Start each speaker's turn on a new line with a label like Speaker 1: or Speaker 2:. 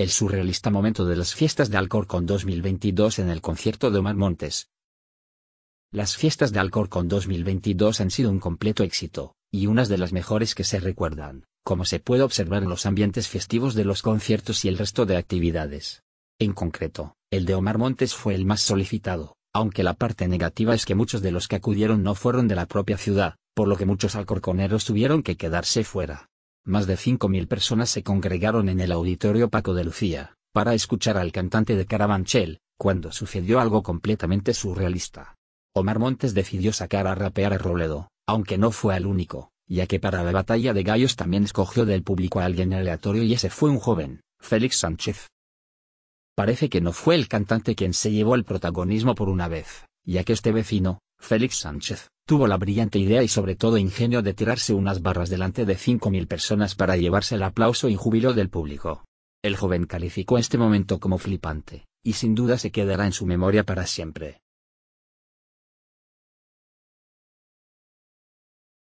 Speaker 1: El surrealista momento de las fiestas de Alcorcón 2022 en el concierto de Omar Montes. Las fiestas de Alcorcón 2022 han sido un completo éxito, y unas de las mejores que se recuerdan, como se puede observar en los ambientes festivos de los conciertos y el resto de actividades. En concreto, el de Omar Montes fue el más solicitado, aunque la parte negativa es que muchos de los que acudieron no fueron de la propia ciudad, por lo que muchos alcorconeros tuvieron que quedarse fuera. Más de 5.000 personas se congregaron en el auditorio Paco de Lucía, para escuchar al cantante de Carabanchel, cuando sucedió algo completamente surrealista. Omar Montes decidió sacar a rapear a Robledo, aunque no fue el único, ya que para la batalla de gallos también escogió del público a alguien aleatorio y ese fue un joven, Félix Sánchez. Parece que no fue el cantante quien se llevó el protagonismo por una vez, ya que este vecino, Félix Sánchez, Tuvo la brillante idea y sobre todo ingenio de tirarse unas barras delante de 5.000 personas para llevarse el aplauso y júbilo del público. El joven calificó este momento como flipante, y sin duda se quedará en su memoria para siempre.